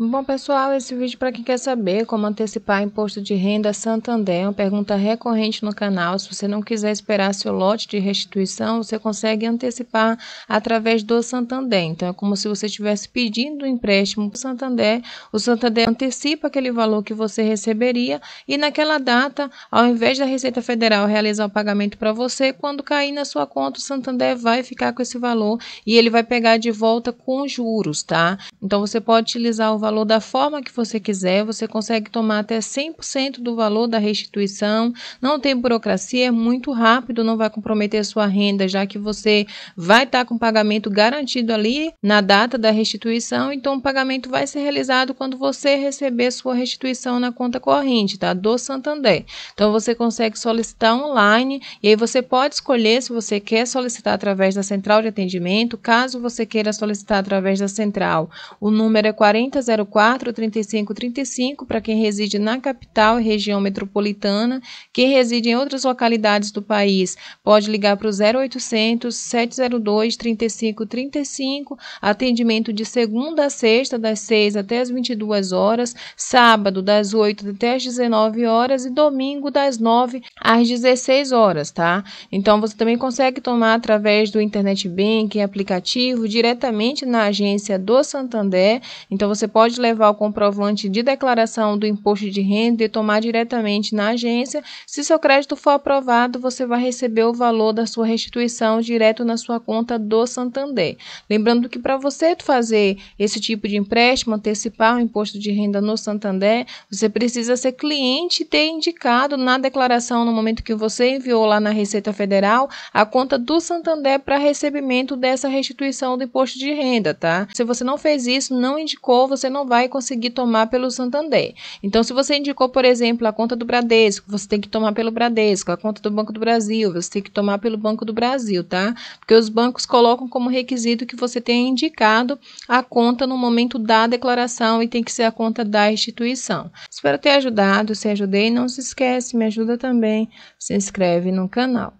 Bom, pessoal, esse vídeo para quem quer saber como antecipar imposto de renda Santander, é uma pergunta recorrente no canal. Se você não quiser esperar seu lote de restituição, você consegue antecipar através do Santander. Então, é como se você estivesse pedindo um empréstimo para o Santander. O Santander antecipa aquele valor que você receberia e, naquela data, ao invés da Receita Federal realizar o pagamento para você, quando cair na sua conta, o Santander vai ficar com esse valor e ele vai pegar de volta com juros, tá? Então, você pode utilizar o valor valor da forma que você quiser, você consegue tomar até 100% do valor da restituição, não tem burocracia, é muito rápido, não vai comprometer a sua renda, já que você vai estar com pagamento garantido ali na data da restituição, então o pagamento vai ser realizado quando você receber sua restituição na conta corrente, tá? Do Santander. Então você consegue solicitar online e aí você pode escolher se você quer solicitar através da central de atendimento, caso você queira solicitar através da central, o número é 40 04 35 35 para quem reside na capital e região metropolitana. Quem reside em outras localidades do país pode ligar para o 0800 702 35 35. Atendimento de segunda a sexta, das 6 até as 22 horas, sábado das 8 até as 19 horas e domingo das 9 às 16 horas, tá? Então você também consegue tomar através do internet banking, aplicativo, diretamente na agência do Santander. Então você pode pode levar o comprovante de declaração do imposto de renda e tomar diretamente na agência. Se seu crédito for aprovado, você vai receber o valor da sua restituição direto na sua conta do Santander. Lembrando que para você fazer esse tipo de empréstimo, antecipar o imposto de renda no Santander, você precisa ser cliente e ter indicado na declaração no momento que você enviou lá na Receita Federal a conta do Santander para recebimento dessa restituição do imposto de renda, tá? Se você não fez isso, não indicou, você não não vai conseguir tomar pelo Santander. Então, se você indicou, por exemplo, a conta do Bradesco, você tem que tomar pelo Bradesco, a conta do Banco do Brasil, você tem que tomar pelo Banco do Brasil, tá? Porque os bancos colocam como requisito que você tenha indicado a conta no momento da declaração e tem que ser a conta da instituição. Espero ter ajudado. Se ajudei, não se esquece, me ajuda também. Se inscreve no canal.